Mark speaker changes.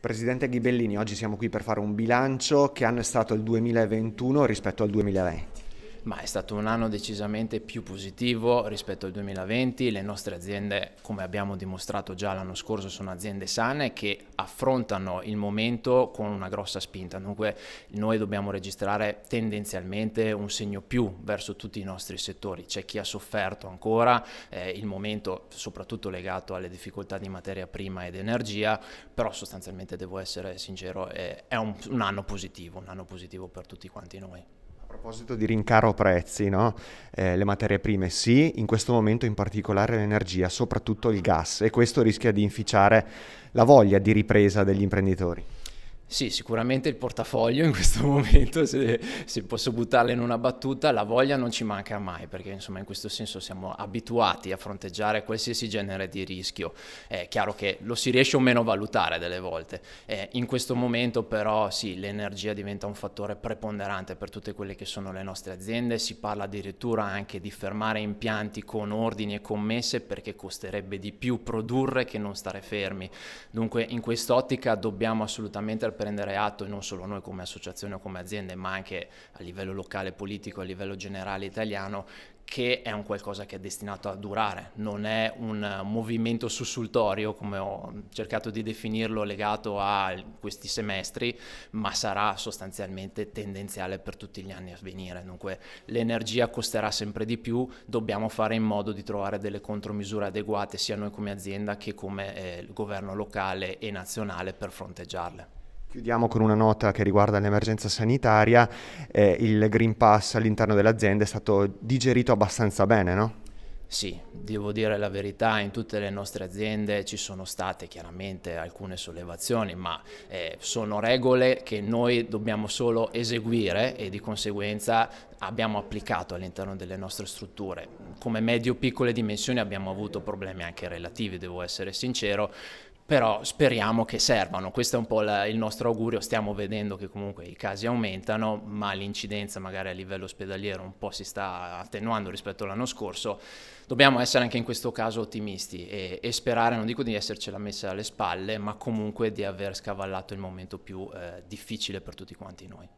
Speaker 1: Presidente Ghibellini, oggi siamo qui per fare un bilancio che anno è stato il 2021 rispetto al 2020 ma è stato un anno decisamente più
Speaker 2: positivo rispetto al 2020. Le nostre aziende, come abbiamo dimostrato già l'anno scorso, sono aziende sane che affrontano il momento con una grossa spinta. Dunque noi dobbiamo registrare tendenzialmente un segno più verso tutti i nostri settori. C'è chi ha sofferto ancora eh, il momento soprattutto legato alle difficoltà di materia prima ed energia, però sostanzialmente devo essere sincero, eh, è un, un anno positivo, un anno positivo per tutti quanti noi.
Speaker 1: A proposito di rincaro prezzi, no? eh, le materie prime sì, in questo momento in particolare l'energia, soprattutto il gas e questo rischia di inficiare la voglia di ripresa degli imprenditori.
Speaker 2: Sì, sicuramente il portafoglio in questo momento, se, se, posso buttarla in una battuta, la voglia non ci manca mai, perché insomma in questo senso siamo abituati a fronteggiare qualsiasi genere di rischio. È chiaro che lo si riesce o meno a valutare delle volte. Eh, in questo momento però sì, l'energia diventa un fattore preponderante per tutte quelle che sono le nostre aziende, si parla addirittura anche di fermare impianti con ordini e commesse perché costerebbe di più produrre che non stare fermi. Dunque in quest'ottica dobbiamo assolutamente al prendere atto, e non solo noi come associazione o come aziende, ma anche a livello locale politico, a livello generale italiano, che è un qualcosa che è destinato a durare, non è un movimento sussultorio come ho cercato di definirlo legato a questi semestri, ma sarà sostanzialmente tendenziale per tutti gli anni a venire. Dunque l'energia costerà sempre di più, dobbiamo fare in modo di trovare delle contromisure adeguate sia noi come azienda che come eh, governo locale e nazionale per fronteggiarle.
Speaker 1: Chiudiamo con una nota che riguarda l'emergenza sanitaria. Eh, il Green Pass all'interno dell'azienda è stato digerito abbastanza bene, no? Sì, devo
Speaker 2: dire la verità, in tutte le nostre aziende ci sono state chiaramente alcune sollevazioni, ma eh, sono regole che noi dobbiamo solo eseguire e di conseguenza abbiamo applicato all'interno delle nostre strutture. Come medio-piccole dimensioni abbiamo avuto problemi anche relativi, devo essere sincero, però speriamo che servano. Questo è un po' la, il nostro augurio, stiamo vedendo che comunque i casi aumentano, ma l'incidenza magari a livello ospedaliero un po' si sta attenuando rispetto all'anno scorso. Dobbiamo essere anche in questo caso ottimisti e, e sperare, non dico di essercela messa alle spalle, ma comunque di aver
Speaker 1: scavallato il momento più eh, difficile per tutti quanti noi.